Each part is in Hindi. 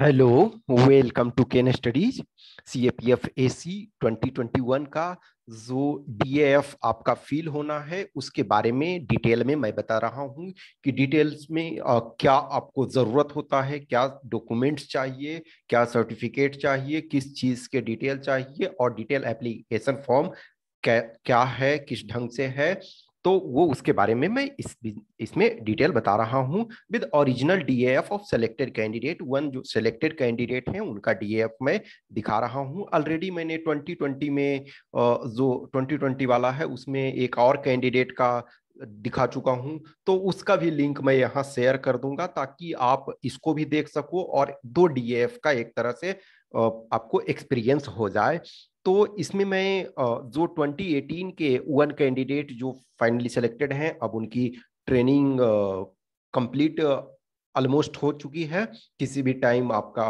hello welcome to Ken Studies C A P F A C twenty twenty one का जो डी एफ आपका फील होना है उसके बारे में डिटेल में मैं बता रहा हूँ कि डिटेल्स में आ, क्या आपको ज़रूरत होता है क्या डॉक्यूमेंट्स चाहिए क्या सर्टिफिकेट चाहिए किस चीज़ के डिटेल चाहिए और डिटेल एप्लीकेशन फॉर्म क्या क्या है किस ढंग से है तो वो उसके बारे में मैं इस इसमें डिटेल बता रहा हूँ with original DAF of selected candidate one जो सेलेक्टेड कैंडिडेट हैं उनका डीएएफ मैं दिखा रहा हूँ ऑलरेडी मैंने 2020 में जो 2020 वाला है उसमें एक और कैंडिडेट का दिखा चुका हूं तो उसका भी लिंक मैं यहाँ शेयर कर दूंगा ताकि आप इसको भी देख सको और दो डीएफ का एक तरह से आपको एक्सपीरियंस हो जाए तो इसमें मैं जो 2018 के वन कैंडिडेट जो फाइनली सेलेक्टेड हैं अब उनकी ट्रेनिंग कंप्लीट ऑलमोस्ट हो चुकी है किसी भी टाइम आपका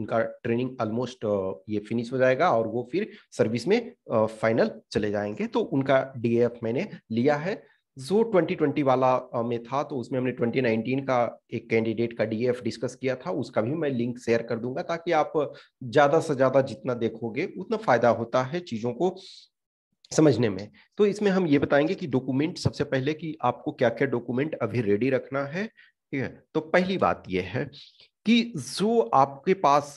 उनका ट्रेनिंग ऑलमोस्ट ये फिनिश हो जाएगा और वो फिर सर्विस में फाइनल चले जाएंगे तो उनका डीएएफ मैंने लिया है जो 2020 वाला में था तो उसमें हमने 2019 का एक कैंडिडेट का डीएफ डिस्कस किया था उसका भी मैं लिंक शेयर कर दूंगा ताकि आप ज़्यादा से ज़्यादा जितना देखोगे उतना फ़ायदा होता है चीज़ों को समझने में तो इसमें हम ये बताएंगे कि डॉक्यूमेंट सबसे पहले कि आपको क्या क्या डॉक्यूमेंट अभी रेडी रखना है ठीक है तो पहली बात यह है कि जो आपके पास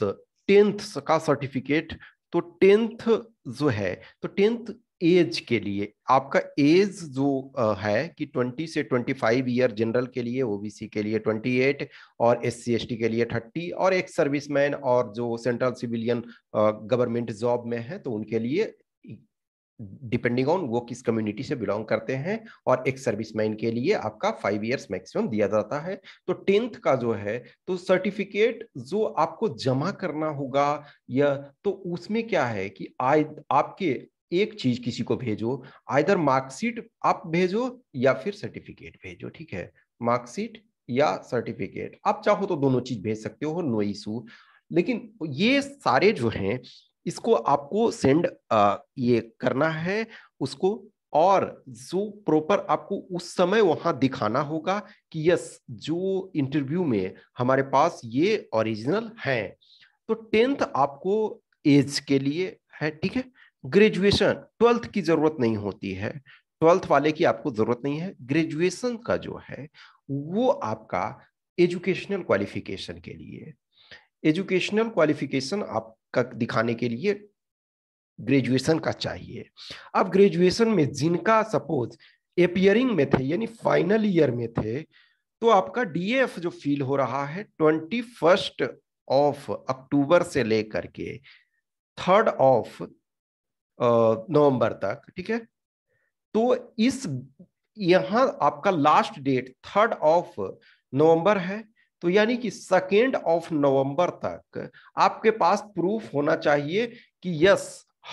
टेंथ का सर्टिफिकेट तो टेंथ जो है तो टेंथ एज के लिए आपका एज जो है कि 20 से 25 ईयर जनरल के लिए ओबीसी के लिए 28 और एस सी के लिए 30 और एक सर्विसमैन और जो सेंट्रल सिविलियन गवर्नमेंट जॉब में है तो उनके लिए डिपेंडिंग ऑन वो किस कम्युनिटी से बिलोंग करते हैं और एक सर्विसमैन के लिए आपका फाइव इयर्स मैक्सिमम दिया जाता है तो टेंथ का जो है तो सर्टिफिकेट जो आपको जमा करना होगा या तो उसमें क्या है कि आज आपके एक चीज किसी को भेजो आइधर मार्कशीट आप भेजो या फिर सर्टिफिकेट भेजो ठीक है मार्कशीट या सर्टिफिकेट आप चाहो तो दोनों चीज भेज सकते हो नो इशू लेकिन ये सारे जो हैं इसको आपको सेंड आ, ये करना है उसको और जो प्रॉपर आपको उस समय वहां दिखाना होगा कि यस जो इंटरव्यू में हमारे पास ये ओरिजिनल है तो टेंथ आपको एज के लिए है ठीक है ग्रेजुएशन ट्वेल्थ की जरूरत नहीं होती है ट्वेल्थ वाले की आपको जरूरत नहीं है ग्रेजुएशन का जो है वो आपका एजुकेशनल क्वालिफिकेशन के लिए एजुकेशनल क्वालिफिकेशन आपका दिखाने के लिए ग्रेजुएशन का चाहिए अब ग्रेजुएशन में जिनका सपोज एपियरिंग में थे यानी फाइनल ईयर में थे तो आपका डीएफ जो फील हो रहा है ट्वेंटी फर्स्ट ऑफ अक्टूबर से लेकर के थर्ड ऑफ नवंबर तक ठीक है तो इस यहां आपका last date third of November है तो यानी कि सेकेंड ऑफ नवंबर तक आपके पास प्रूफ होना चाहिए कि यस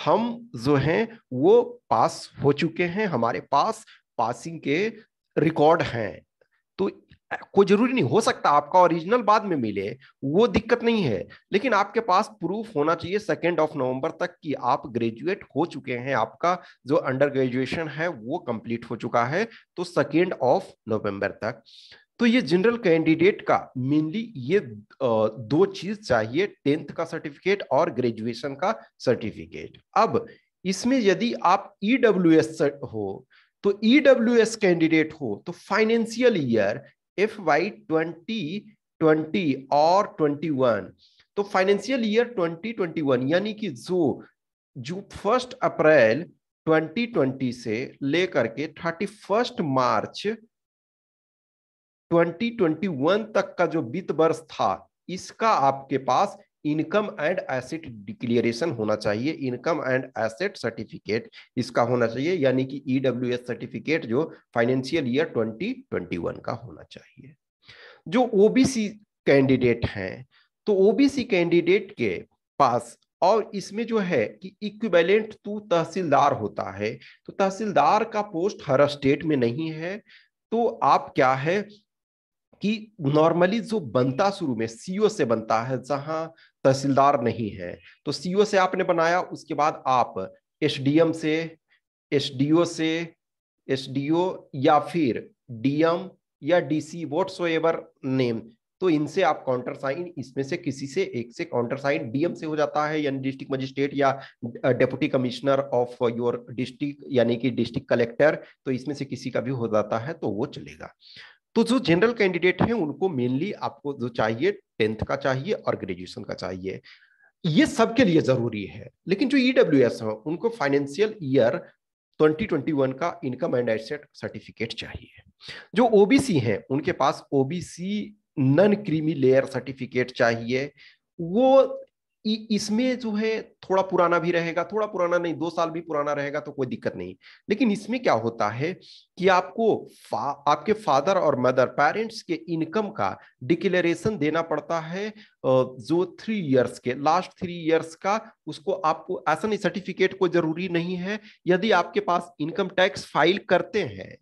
हम जो हैं वो पास हो चुके हैं हमारे पास पासिंग के रिकॉर्ड हैं कोई जरूरी नहीं हो सकता आपका ओरिजिनल बाद में मिले वो दिक्कत नहीं है लेकिन आपके पास प्रूफ होना चाहिए सेकेंड ऑफ नवंबर तक कि आप ग्रेजुएट हो चुके हैं आपका जो अंडर ग्रेजुएशन है वो कंप्लीट हो चुका है तो सेकेंड ऑफ नवंबर तक तो ये जनरल कैंडिडेट का मेनली ये दो चीज चाहिए टेंथ का सर्टिफिकेट और ग्रेजुएशन का सर्टिफिकेट अब इसमें यदि आप ईडब्ल्यू e हो तो ईडब्ल्यू e कैंडिडेट हो तो फाइनेंशियल ईयर if by 2020 और 21 तो फाइनेंशियल ईयर 2021 यानी कि जो जो फर्स्ट अप्रैल 2020 से लेकर के थर्टी फर्स्ट मार्च 2021 तक का जो वित्त वर्ष था इसका आपके पास इनकम एंड एसेट डिक्लेरेशन होना चाहिए इनकम एंड एसेट सर्टिफिकेट इसका होना चाहिए यानी कि ईडब्ल्यू e सर्टिफिकेट जो फाइनेंशियल ईयर 2021 का होना चाहिए जो ओबीसी कैंडिडेट हैं तो ओबीसी कैंडिडेट के पास और इसमें जो है कि इक्विवेलेंट टू तहसीलदार होता है तो तहसीलदार का पोस्ट हर स्टेट में नहीं है तो आप क्या है कि नॉर्मली जो बनता शुरू में सीओ e से बनता है जहां तहसीलदार नहीं है तो सीईओ e से आपने बनाया उसके बाद आप एसडीएम से एस से एसडीओ या फिर डीएम या डीसी सी सो नेम तो इनसे आप काउंटर साइन इसमें से किसी से एक से काउंटर साइन डीएम से हो जाता है यानी डिस्ट्रिक्ट मजिस्ट्रेट या deputy commissioner of your district यानी कि डिस्ट्रिक्ट कलेक्टर तो इसमें से किसी का भी हो जाता है तो वो चलेगा तो जो जनरल कैंडिडेट हैं उनको मेनली आपको जो चाहिए टेंथ का चाहिए और ग्रेजुएशन का चाहिए ये सबके लिए जरूरी है लेकिन जो ईडब्ल्यू e एस है उनको फाइनेंशियल ईयर 2021 का इनकम एंड एसेट सर्टिफिकेट चाहिए जो ओबीसी हैं उनके पास OBC non creamy layer certificate चाहिए वो इसमें जो है थोड़ा पुराना भी रहेगा थोड़ा पुराना नहीं दो साल भी पुराना रहेगा तो कोई दिक्कत नहीं लेकिन इसमें क्या होता है कि आपको फा, आपके फादर और मदर पेरेंट्स के इनकम का डिक्लेरेशन देना पड़ता है जो थ्री इयर्स के लास्ट थ्री इयर्स का उसको आपको ऐसा नहीं सर्टिफिकेट को जरूरी नहीं है यदि आपके पास इनकम टैक्स फाइल करते हैं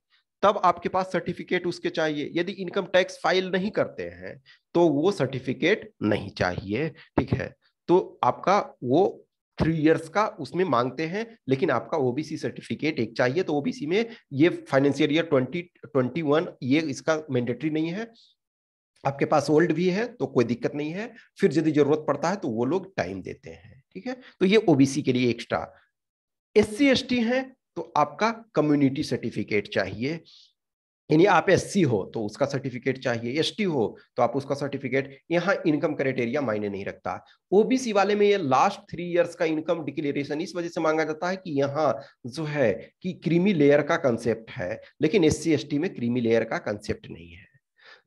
तब आपके पास सर्टिफिकेट उसके चाहिए यदि इनकम टैक्स फाइल नहीं करते हैं तो वो सर्टिफिकेट नहीं चाहिए ठीक है तो आपका वो थ्री इयर्स का उसमें मांगते हैं लेकिन आपका ओबीसी सर्टिफिकेट एक चाहिए तो ओबीसी में ये financial year twenty twenty one ये इसका मैंडेटरी नहीं है आपके पास ओल्ड भी है तो कोई दिक्कत नहीं है फिर यदि जरूरत पड़ता है तो वो लोग टाइम देते हैं ठीक है तो ये ओबीसी के लिए extra S C S T है तो आपका कम्युनिटी सर्टिफिकेट चाहिए यानी आप एस हो तो उसका सर्टिफिकेट चाहिए एस हो तो आप उसका सर्टिफिकेट यहाँ इनकम क्राइटेरिया मायने नहीं रखता ओबीसी वाले में ये लास्ट थ्री इयर्स का इनकम डिक्लेरेशन इस वजह से मांगा जाता है कि यहाँ जो है कि क्रीमी लेयर का कंसेप्ट है लेकिन एस सी में क्रीमी लेयर का कंसेप्ट नहीं है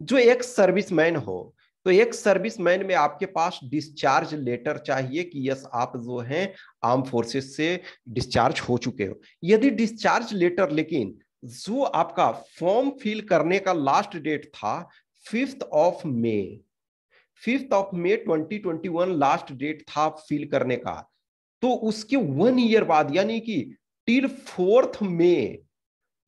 जो एक सर्विसमैन हो तो एक मैन में आपके पास डिस्चार्ज लेटर चाहिए कि यस आप जो हैं आर्म फोर्सेस से डिस्चार्ज हो चुके हो यदि डिस्चार्ज लेटर लेकिन जो आपका फॉर्म फिल करने का लास्ट डेट था fifth of May fifth of May 2021 last date था फिल करने का तो उसके वन ईयर बाद यानी कि टिल फोर्थ मे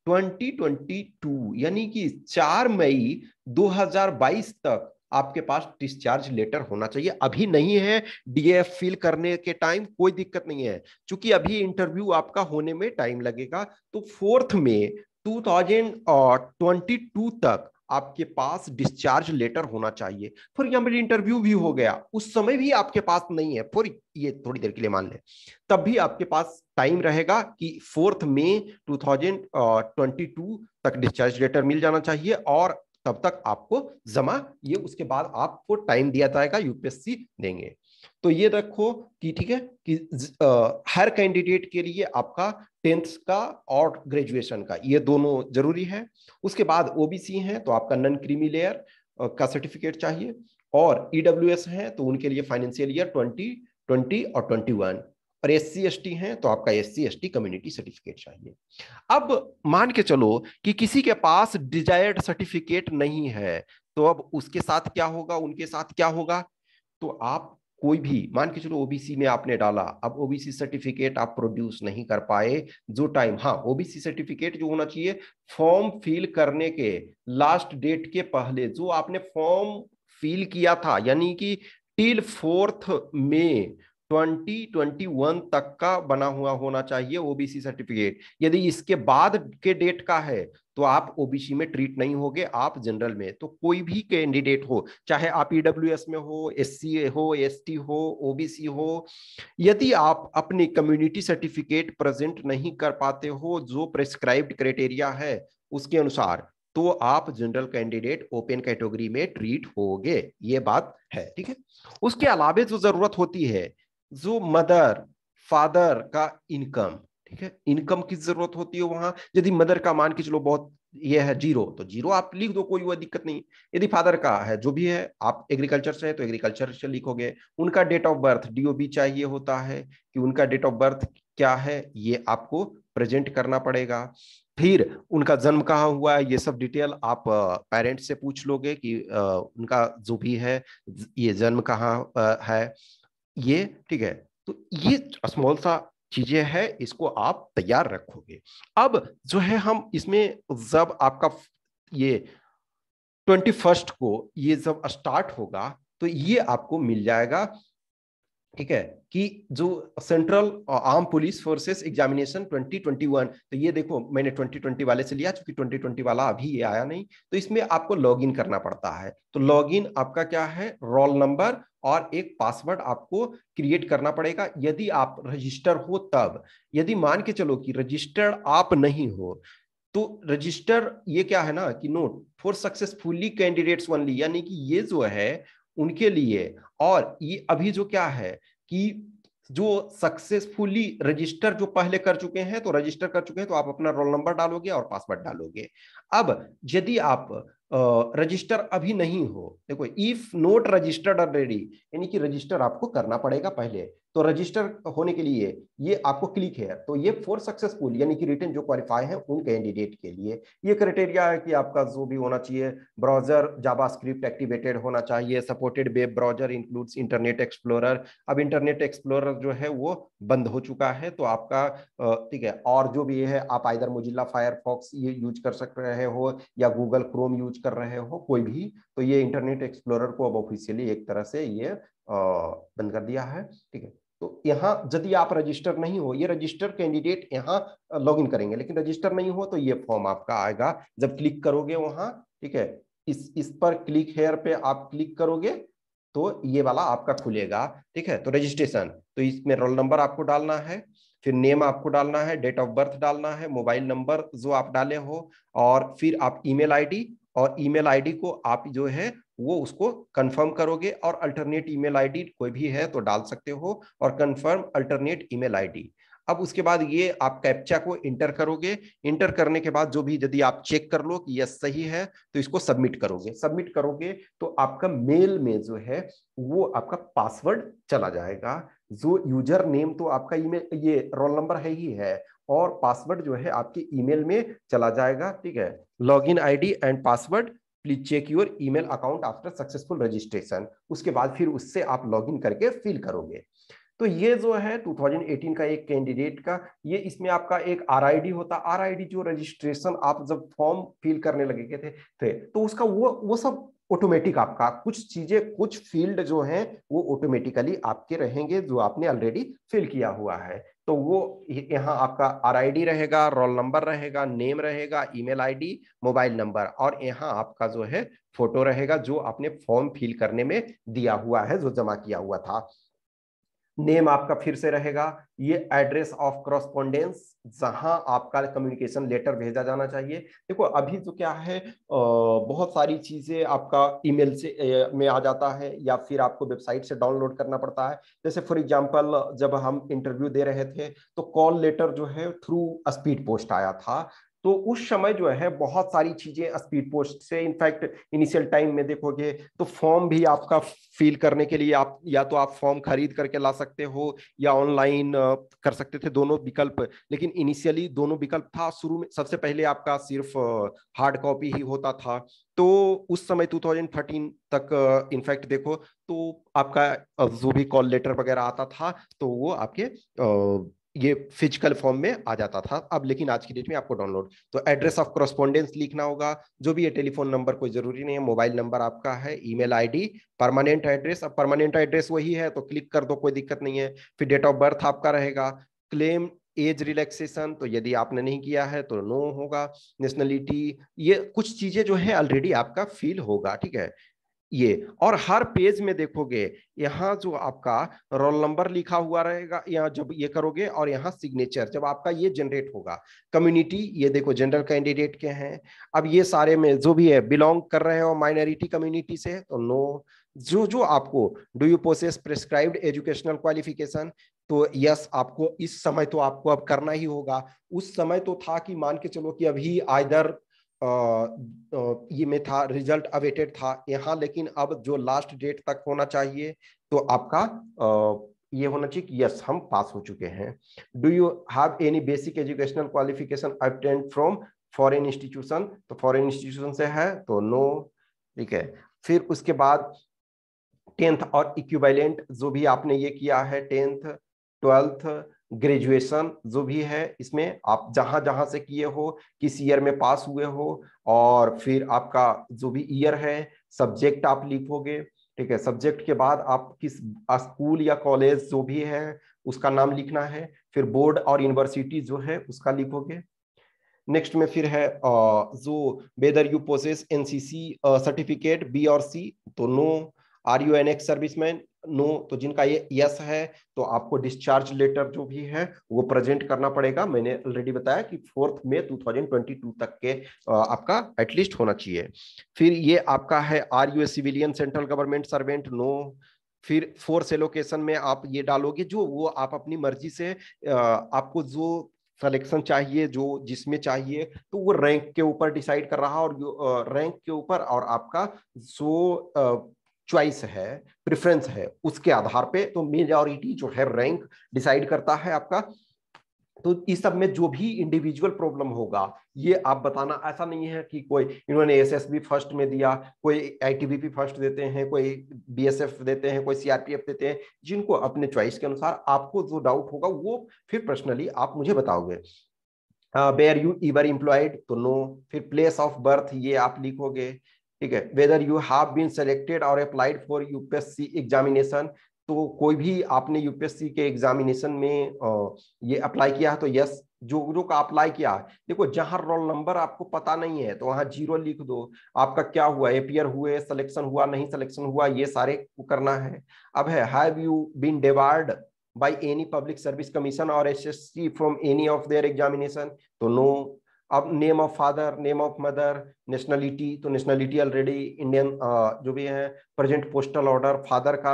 2022 यानी कि 4 मई 2022 तक आपके पास डिस्चार्ज लेटर होना चाहिए अभी नहीं है डीएफ फिल करने के टाइम कोई दिक्कत नहीं है क्योंकि अभी इंटरव्यू आपका होने में टाइम लगेगा तो फोर्थ में टू थाउजेंड ट्वेंटी टू तक आपके पास डिस्चार्ज लेटर होना चाहिए फॉर एग्जाम्पल इंटरव्यू भी हो गया उस समय भी आपके पास नहीं है फॉर ये थोड़ी देर के लिए मान ले तब भी आपके पास टाइम रहेगा कि fourth two thousand twenty two तक डिस्चार्ज लेटर मिल जाना चाहिए और तब तक आपको जमा ये उसके बाद आपको टाइम दिया जाएगा यूपीएससी देंगे तो ये रखो कि ठीक है कि हर कैंडिडेट के लिए आपका टेंथ का और ग्रेजुएशन का ये दोनों जरूरी है उसके बाद ओबीसी हैं तो आपका नन क्रीमी लेयर का सर्टिफिकेट चाहिए और ईडब्ल्यूएस e है तो उनके लिए फाइनेंशियल ईयर ट्वेंटी ट्वेंटी और ट्वेंटी वन और एस सी हैं तो आपका एस सी कम्युनिटी सर्टिफिकेट चाहिए अब मान के चलो कि किसी के पास डिजायर्ड सर्टिफिकेट नहीं है तो अब उसके साथ क्या होगा उनके साथ क्या होगा तो आप कोई भी मान के चलो ओबीसी में आपने डाला अब ओबीसी सर्टिफिकेट आप प्रोड्यूस नहीं कर पाए जो टाइम हाँ ओबीसी सर्टिफिकेट जो होना चाहिए फॉर्म फिल करने के लास्ट डेट के पहले जो आपने फॉर्म फिल किया था यानी कि टिल फोर्थ में 2021 तक का बना हुआ होना चाहिए ओबीसी सर्टिफिकेट यदि इसके बाद के डेट का है तो आप ओबीसी में ट्रीट नहीं होगे आप जनरल में तो कोई भी कैंडिडेट हो चाहे आप ईडब्ल्यूएस e में हो एससी हो एसटी हो ओबीसी हो यदि आप अपनी कम्युनिटी सर्टिफिकेट प्रेजेंट नहीं कर पाते हो जो प्रेस्क्राइब्ड क्राइटेरिया है उसके अनुसार तो आप जनरल कैंडिडेट ओपन कैटेगरी में ट्रीट होगे ये बात है ठीक है उसके अलावे जो जरूरत होती है जो मदर फादर का इनकम ठीक है इनकम की जरूरत होती है वहां यदि मदर का मान के चलो बहुत ये है जीरो तो जीरो आप लिख दो कोई वह दिक्कत नहीं यदि फादर का है जो भी है आप एग्रीकल्चर से है तो एग्रीकल्चर से लिखोगे उनका डेट ऑफ बर्थ डीओबी चाहिए होता है कि उनका डेट ऑफ बर्थ क्या है ये आपको प्रेजेंट करना पड़ेगा फिर उनका जन्म कहाँ हुआ है ये सब डिटेल आप पेरेंट्स से पूछ लोगे कि उनका जो भी है ये जन्म कहाँ है ये ठीक है तो ये स्मॉल सा चीजें है इसको आप तैयार रखोगे अब जो है हम इसमें जब आपका ये ट्वेंटी फर्स्ट को ये जब स्टार्ट होगा तो ये आपको मिल जाएगा ठीक है कि जो central arm police forces examination 2021 तो ये देखो मैंने 2020 वाले से लिया क्योंकि 2020 वाला अभी ये आया नहीं तो इसमें आपको लॉगिन करना पड़ता है तो लॉगिन आपका क्या है रोल नंबर और एक पासवर्ड आपको क्रिएट करना पड़ेगा यदि आप रजिस्टर हो तब यदि मान के चलो कि रजिस्टर्ड आप नहीं हो तो रजिस्टर ये क्या है ना कि note for successfully candidates only यानी कि ये जो है उनके लिए और ये अभी जो क्या है कि जो सक्सेसफुली रजिस्टर जो पहले कर चुके हैं तो रजिस्टर कर चुके हैं तो आप अपना रोल नंबर डालोगे और पासवर्ड डालोगे अब यदि आप रजिस्टर अभी नहीं हो देखो इफ नोट रजिस्टर्ड ऑलरेडी यानी कि रजिस्टर आपको करना पड़ेगा पहले तो रजिस्टर होने के लिए ये आपको क्लिक है तो ये फोर सक्सेसफुल यानी कि रिटर्न जो क्वालिफाई है उन कैंडिडेट के लिए ये क्राइटेरिया है कि आपका जो भी होना चाहिए ब्राउजर जावास्क्रिप्ट एक्टिवेटेड होना चाहिए supported web browser includes Internet Explorer अब इंटरनेट एक्सप्लोरर जो है वो बंद हो चुका है तो आपका ठीक है और जो भी है आप आइधर मुजिला फायरफॉक्स ये यूज कर सक रहे हो या गूगल क्रोम यूज कर रहे हो कोई भी तो ये इंटरनेट एक्सप्लोर को अब ऑफिशियली एक तरह से ये बंद कर दिया है ठीक है तो यहाँ यदि आप रजिस्टर नहीं हो ये रजिस्टर कैंडिडेट यहाँ लॉग इन करेंगे लेकिन रजिस्टर नहीं हो तो ये फॉर्म आपका आएगा जब क्लिक करोगे वहाँ ठीक है इस इस पर क्लिक हेयर पे आप क्लिक करोगे तो ये वाला आपका खुलेगा ठीक है तो रजिस्ट्रेशन तो इसमें रोल नंबर आपको डालना है फिर नेम आपको डालना है डेट ऑफ बर्थ डालना है मोबाइल नंबर जो आप डाले हो और फिर आप ईमेल आईडी और ईमेल आईडी को आप जो है वो उसको कंफर्म करोगे और अल्टरनेट ईमेल आईडी कोई भी है तो डाल सकते हो और कंफर्म अल्टरनेट ईमेल आईडी अब उसके बाद ये आप कैप्चा को इंटर करोगे इंटर करने के बाद जो भी यदि आप चेक कर लो कि यस सही है तो इसको सबमिट करोगे सबमिट करोगे तो आपका मेल में जो है वो आपका पासवर्ड चला जाएगा जो यूजर नेम तो आपका ईमेल ये रोल नंबर है ही है और पासवर्ड जो है आपके ईमेल में चला जाएगा ठीक है login ID and password please check your email account after successful registration उसके बाद फिर उससे आप लॉगिन करके फिल करोगे तो ये जो है 2018 का एक कैंडिडेट का ये इसमें आपका एक आरआईडी होता आरआईडी जो रजिस्ट्रेशन आप जब फॉर्म फिल करने लगे थे, थे तो उसका वो वो सब ऑटोमेटिक आपका कुछ चीजें कुछ फील्ड जो हैं वो ऑटोमेटिकली आपके रहेंगे जो आपने ऑलरेडी फिल किया हुआ है तो वो यहाँ आपका आर रहेगा रोल नंबर रहेगा नेम रहेगा ईमेल आईडी मोबाइल नंबर और यहाँ आपका जो है फोटो रहेगा जो आपने फॉर्म फिल करने में दिया हुआ है जो जमा किया हुआ था नेम आपका फिर से रहेगा ये एड्रेस ऑफ क्रॉसपोंडेंस जहां आपका कम्युनिकेशन लेटर भेजा जाना चाहिए देखो अभी तो क्या है बहुत सारी चीजें आपका ईमेल से में आ जाता है या फिर आपको वेबसाइट से डाउनलोड करना पड़ता है जैसे फॉर एग्जांपल जब हम इंटरव्यू दे रहे थे तो कॉल लेटर जो है थ्रू स्पीड पोस्ट आया था तो उस समय जो है बहुत सारी चीजें स्पीड पोस्ट से इनफैक्ट इनिशियल टाइम में देखोगे तो फॉर्म भी आपका फिल करने के लिए आप या तो आप फॉर्म खरीद करके ला सकते हो या ऑनलाइन कर सकते थे दोनों विकल्प लेकिन इनिशियली दोनों विकल्प था शुरू में सबसे पहले आपका सिर्फ हार्ड कॉपी ही होता था तो उस समय 2013 तक इनफैक्ट देखो तो आपका जो भी कॉल लेटर वगैरह आता था तो वो आपके ये फिजिकल फॉर्म में आ जाता था अब लेकिन आज की डेट में आपको डाउनलोड तो एड्रेस ऑफ क्रॉस्पोंडेंस लिखना होगा जो भी ये टेलीफोन नंबर कोई जरूरी नहीं है मोबाइल नंबर आपका है ईमेल आईडी परमानेंट एड्रेस अब परमानेंट एड्रेस वही है तो क्लिक कर दो कोई दिक्कत नहीं है फिर डेट ऑफ बर्थ आपका रहेगा क्लेम एज रिलैक्सेशन तो यदि आपने नहीं किया है तो नो होगा नेशनलिटी ये कुछ चीजें जो है ऑलरेडी आपका फील होगा ठीक है ये और हर पेज में देखोगे यहाँ जो आपका रोल नंबर लिखा हुआ रहेगा यहाँ जब ये करोगे और यहाँ सिग्नेचर जब आपका ये जनरेट होगा कम्युनिटी ये देखो जनरल कैंडिडेट के हैं अब ये सारे में जो भी है बिलोंग कर रहे हो माइनॉरिटी कम्युनिटी से तो नो जो जो आपको do you possess prescribed educational qualification तो यस आपको इस समय तो आपको अब करना ही होगा उस समय तो था कि मान के चलो कि अभी आयदर ये में था रिजल्ट अवेटेड था यहाँ लेकिन अब जो लास्ट डेट तक होना चाहिए तो आपका ये होना चाहिए कि यस हम पास हो चुके हैं do you have any basic educational qualification obtained from foreign institution तो फॉरेन इंस्टीट्यूशन से है तो नो ठीक है फिर उसके बाद टेंथ और इक्विवेलेंट जो भी आपने ये किया है टेंथ ट्वेल्थ ग्रेजुएशन जो भी है इसमें आप जहां जहां से किए हो किस ईयर में पास हुए हो और फिर आपका जो भी ईयर है सब्जेक्ट आप लिखोगे ठीक है सब्जेक्ट के बाद आप किस स्कूल या कॉलेज जो भी है उसका नाम लिखना है फिर बोर्ड और यूनिवर्सिटी जो है उसका लिखोगे नेक्स्ट में फिर है जो whether you possess NCC certificate B और सी तो no are you an ex serviceman no तो जिनका ये यस है तो आपको डिस्चार्ज लेटर जो भी है वो प्रेजेंट करना पड़ेगा मैंने ऑलरेडी बताया कि फोर्थ में 2022 तक के आपका एटलीस्ट होना चाहिए फिर ये आपका है are you civilian central government servant no फिर फोर्स एलोकेशन में आप ये डालोगे जो वो आप अपनी मर्जी से आपको जो सिलेक्शन चाहिए जो जिसमें चाहिए तो वो रैंक के ऊपर डिसाइड कर रहा और रैंक के ऊपर और आपका जो चॉइस है प्रेफरेंस है उसके आधार पे तो मेजॉरिटी जो है रैंक डिसाइड करता है आपका तो इस सब में जो भी इंडिविजुअल प्रॉब्लम होगा ये आप बताना ऐसा नहीं है कि कोई इन्होंने एसएसबी फर्स्ट में दिया कोई आईटीबीपी फर्स्ट देते हैं कोई बीएसएफ देते हैं कोई सीआरपीएफ देते हैं जिनको अपने चॉइस के अनुसार आपको जो डाउट होगा वो फिर पर्सनली आप मुझे बताओगे वे आर यू इवर इम्प्लॉयड तो नो फिर प्लेस ऑफ बर्थ ये आप लिखोगे ठीक है whether you have been selected और अप्लाइड फॉर यूपीएससी एग्जामिनेशन तो कोई भी आपने यूपीएससी के एग्जामिनेशन में ये अप्लाई किया है तो यस जो जो का अप्लाई किया देखो जहां रोल नंबर आपको पता नहीं है तो वहां जीरो लिख दो आपका क्या हुआ एपियर हुए सिलेक्शन हुआ नहीं सिलेक्शन हुआ ये सारे करना है अब है have you been debarred by any public service commission और SSC from any of their examination तो नो अब name of father name of mother nationality तो नेशनलिटी ऑलरेडी इंडियन जो भी है प्रेजेंट पोस्टल ऑर्डर फादर का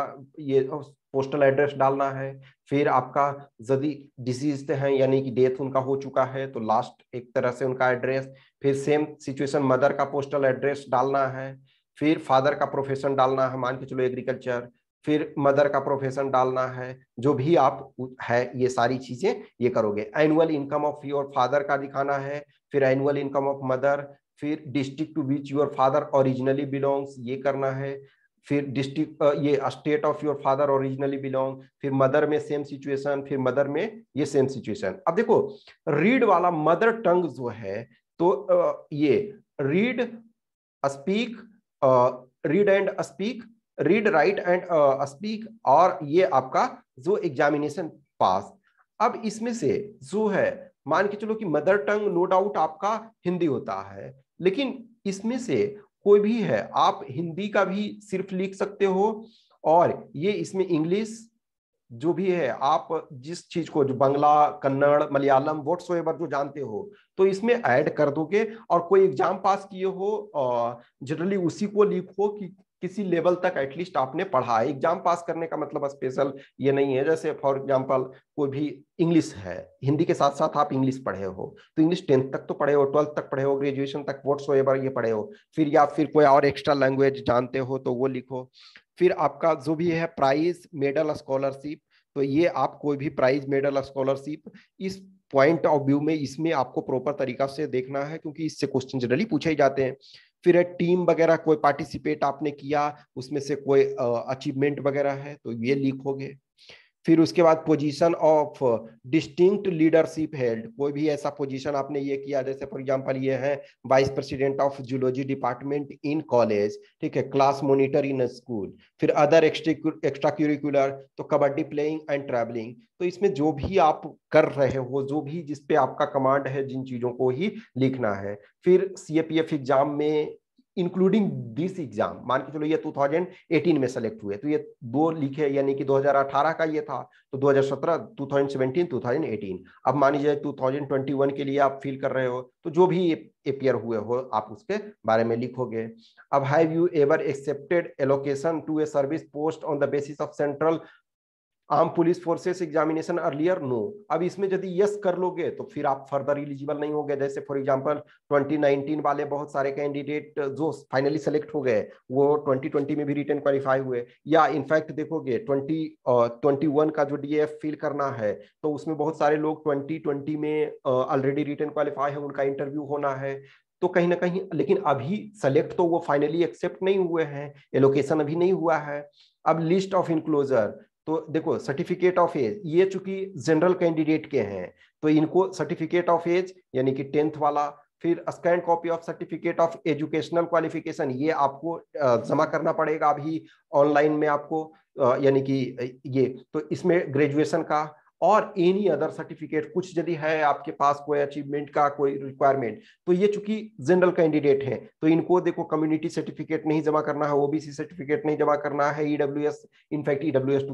ये पोस्टल एड्रेस डालना है फिर आपका यदि डिजीज है यानी कि डेथ उनका हो चुका है तो लास्ट एक तरह से उनका एड्रेस फिर सेम सिचुएशन मदर का पोस्टल एड्रेस डालना है फिर फादर का प्रोफेशन डालना है मान के चलो एग्रीकल्चर फिर मदर का प्रोफेशन डालना है जो भी आप है ये सारी चीजें ये करोगे annual income of your father का दिखाना है फिर एनुअल इनकम ऑफ मदर फिर district to which your father originally belongs ये करना है फिर डिस्ट्रिक्ट ये state of your father originally belong फिर मदर में सेम सिचुएशन फिर मदर में ये सेम सिचुएशन अब देखो रीड वाला मदर टंग जो है तो ये read speak read and speak read write and speak और ये आपका जो एग्जामिनेशन पास अब इसमें से जो है मान के चलो कि मदर टंग नो डाउट आपका हिंदी होता है लेकिन इसमें से कोई भी है आप हिंदी का भी सिर्फ लिख सकते हो और ये इसमें इंग्लिश जो भी है आप जिस चीज को जो बंगला कन्नड़ मलयालम वोट एवर जो जानते हो तो इसमें ऐड कर दोगे और कोई एग्जाम पास किए हो जनरली uh, उसी को लिखो कि किसी लेवल तक एटलीस्ट आपने पढ़ा है एग्जाम पास करने का मतलब स्पेशल ये नहीं है जैसे फॉर एग्जाम्पल कोई भी इंग्लिश है हिंदी के साथ साथ आप इंग्लिश पढ़े हो तो इंग्लिश टेंथ तक तो पढ़े हो ट्वेल्थ तक पढ़े हो ग्रेजुएशन तक वोट्स सो ये पढ़े हो फिर या फिर कोई और एक्स्ट्रा लैंग्वेज जानते हो तो वो लिखो फिर आपका जो भी है प्राइज मेडल स्कॉलरशिप तो ये आप कोई भी प्राइज मेडल स्कॉलरशिप इस पॉइंट ऑफ व्यू में इसमें आपको प्रॉपर तरीका से देखना है क्योंकि इससे क्वेश्चन जनरली पूछे जाते हैं फिर टीम वगैरह कोई पार्टिसिपेट आपने किया उसमें से कोई अचीवमेंट वगैरह है तो ये लीक हो गए फिर उसके बाद position of distinct leadership held कोई भी ऐसा पोजीशन आपने ये किया जैसे फॉर एग्जांपल ये है vice president of zoology department in college ठीक है क्लास मोनिटर इन स्कूल फिर अदर एक्स्ट्रा क्यूरिकुलर तो कबड्डी प्लेइंग एंड ट्रैवलिंग तो इसमें जो भी आप कर रहे हो जो भी जिसपे आपका कमांड है जिन चीजों को ही लिखना है फिर सी एग्जाम में इंक्लूडिंग दिस एग्जाम मान के चलो ये 2018 में सेलेक्ट हुए तो ये दो लिखे यानी कि 2018 का ये था तो 2017 2017 2018 अब मान लीजिए 2021 के लिए आप फिल कर रहे हो तो जो भी अपियर हुए हो आप उसके बारे में लिखोगे अब have you ever accepted allocation to a service post on the basis of central arm police forces examination earlier no अब इसमें यदि यस कर लोगे तो फिर आप फर्दर इलिजिबल नहीं होगे जैसे फॉर एग्जांपल 2019 वाले बहुत सारे कैंडिडेट जो फाइनली सेलेक्ट हो गए वो 2020 में भी रिटर्न क्वालिफाई हुए या इनफैक्ट देखोगे 20 21 का जो डीएफ फिल करना है तो उसमें बहुत सारे लोग ट्वेंटी में ऑलरेडी रिटर्न क्वालिफाई है उनका इंटरव्यू होना है तो कहीं ना कहीं लेकिन अभी सेलेक्ट तो वो फाइनली एक्सेप्ट नहीं हुए हैं एलोकेशन अभी नहीं हुआ है अब लिस्ट ऑफ इनक्लोजर तो देखो सर्टिफिकेट ऑफ एज ये चूंकि जनरल कैंडिडेट के हैं तो इनको सर्टिफिकेट ऑफ एज यानी कि टेंथ वाला फिर scan copy of certificate of educational qualification ये आपको जमा करना पड़ेगा अभी ऑनलाइन में आपको यानी कि ये तो इसमें ग्रेजुएशन का और एनी अदर सर्टिफिकेट कुछ यदि है आपके पास कोई अचीवमेंट का कोई रिक्वायरमेंट तो ये चूंकि जनरल कैंडिडेट है तो इनको देखो कम्युनिटी सर्टिफिकेट नहीं जमा करना है ओबीसी सर्टिफिकेट नहीं जमा करना है EWS in fact EWS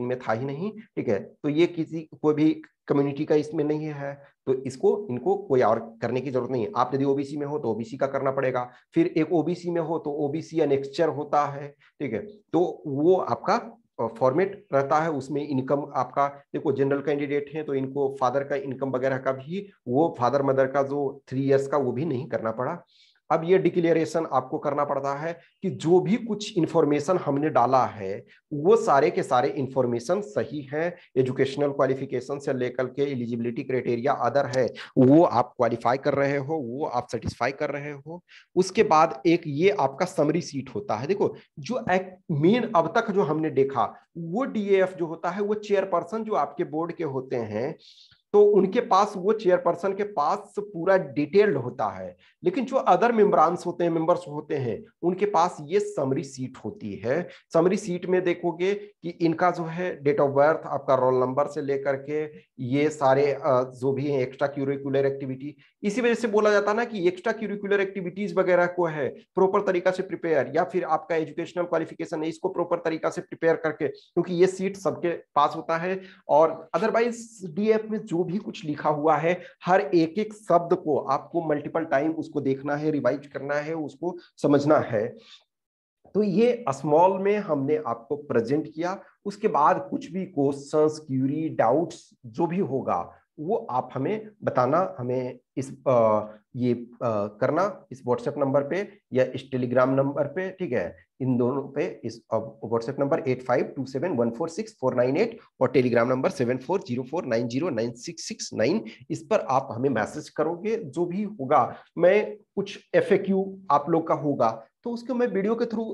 में था ही नहीं ठीक है तो ये किसी कोई भी कम्युनिटी का इसमें नहीं है तो इसको इनको कोई और करने की जरूरत नहीं है आप यदि ओबीसी में हो तो ओबीसी का करना पड़ेगा फिर एक ओबीसी में हो तो ओबीसी अनेक्चर होता है ठीक है तो वो आपका फॉर्मेट रहता है उसमें इनकम आपका देखो जनरल कैंडिडेट है तो इनको फादर का इनकम वगैरह का भी वो फादर मदर का जो थ्री इयर्स का वो भी नहीं करना पड़ा अब ये डिक्लेरेशन आपको करना पड़ता है कि जो भी कुछ इंफॉर्मेशन हमने डाला है वो सारे के सारे इंफॉर्मेशन सही हैं एजुकेशनल क्वालिफिकेशन से लेकर के एलिजिबिलिटी क्राइटेरिया अदर है वो आप क्वालिफाई कर रहे हो वो आप सेटिस्फाई कर रहे हो उसके बाद एक ये आपका समरी सीट होता है देखो जो मेन अब तक जो हमने देखा वो डीएएफ जो होता है वो चेयरपर्सन जो आपके बोर्ड के होते हैं तो उनके पास वो चेयरपर्सन के पास पूरा डिटेल्ड होता है लेकिन जो अदर मेम्बरान्स होते हैं मेंबर्स होते हैं उनके पास ये समरी सीट होती है समरी सीट में देखोगे कि इनका जो है डेट ऑफ बर्थ आपका रोल नंबर से लेकर के ये सारे जो भी हैं एक्स्ट्रा क्यूरिकुलर एक्टिविटी इसी वजह से बोला जाता ना कि एक्स्ट्रा क्यूरिकुलर एक्टिविटीज वगैरह को है प्रॉपर तरीका से प्रिपेयर या फिर आपका एजुकेशनल क्वालिफिकेशन है इसको प्रॉपर तरीका से प्रिपेयर करके क्योंकि ये सीट सबके पास होता है और अदरवाइज डी में जो भी कुछ लिखा हुआ है हर एक एक शब्द को आपको मल्टीपल टाइम उसको देखना है रिवाइज करना है उसको समझना है तो ये स्मॉल में हमने आपको प्रेजेंट किया उसके बाद कुछ भी क्वेश्चंस क्यूरी डाउट्स जो भी होगा वो आप हमें बताना हमें इस आ, ये आ, करना इस व्हाट्सएप नंबर पे या इस टेलीग्राम नंबर पे ठीक है इन दोनों पे इस WhatsApp number eight five two seven one four six four nine eight और Telegram number seven four zero four nine zero nine six six nine इस पर आप हमें मैसेज करोगे जो भी होगा मैं कुछ एफ आप लोग का होगा तो उसको मैं वीडियो के थ्रू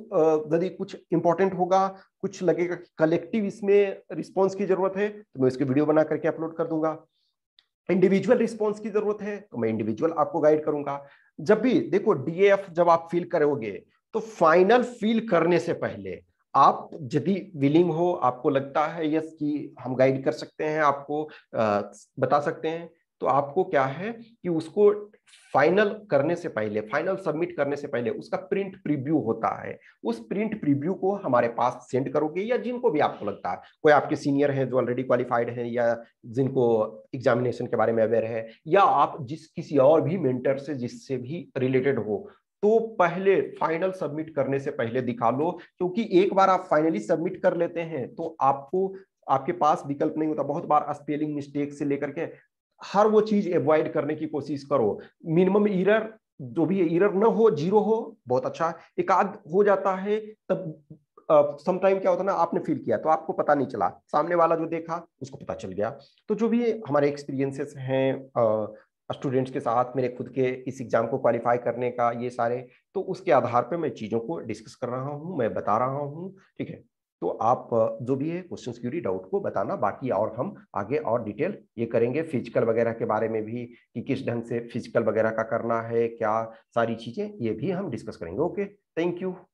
यदि कुछ इंपॉर्टेंट होगा कुछ लगेगा कि कलेक्टिव इसमें रिस्पॉन्स की जरूरत है तो मैं इसकी वीडियो बना करके अपलोड कर दूंगा इंडिविजुअल रिस्पॉन्स की जरूरत है तो मैं इंडिविजुअल आपको गाइड करूंगा जब भी देखो डीएएफ जब आप फील करोगे तो फाइनल फील करने से पहले आप यदि विलिंग हो आपको लगता है यस कि हम गाइड कर सकते हैं आपको आ, बता सकते हैं तो आपको क्या है कि उसको फाइनल करने से पहले फाइनल सबमिट करने से पहले उसका प्रिंट प्रीव्यू होता है उस प्रिंट प्रीव्यू को हमारे पास सेंड करोगे या जिनको भी आपको लगता है कोई आपके सीनियर हैं जो ऑलरेडी क्वालिफाइड हैं या जिनको एग्जामिनेशन के बारे में अवेयर है या आप जिस किसी और भी मेंटर से जिससे भी रिलेटेड हो तो पहले फाइनल सबमिट करने से पहले दिखा लो क्योंकि एक बार आप फाइनली सबमिट कर लेते हैं तो आपको आपके पास विकल्प नहीं होता बहुत बार स्पेलिंग मिस्टेक से लेकर के हर वो चीज अवॉइड करने की कोशिश करो मिनिमम ईरर जो भी ईरर ना हो जीरो हो बहुत अच्छा एक आध हो जाता है तब समटाइम क्या होता है ना आपने फील किया तो आपको पता नहीं चला सामने वाला जो देखा उसको पता चल गया तो जो भी हमारे एक्सपीरियंसेस हैं स्टूडेंट्स के साथ मेरे खुद के इस एग्ज़ाम को क्वालिफाई करने का ये सारे तो उसके आधार पे मैं चीज़ों को डिस्कस कर रहा हूँ मैं बता रहा हूँ ठीक है तो आप जो भी है क्वेश्चन क्यूरी डाउट को बताना बाकी और हम आगे और डिटेल ये करेंगे फिजिकल वगैरह के बारे में भी कि किस ढंग से फिजिकल वगैरह का करना है क्या सारी चीज़ें ये भी हम डिस्कस करेंगे ओके थैंक यू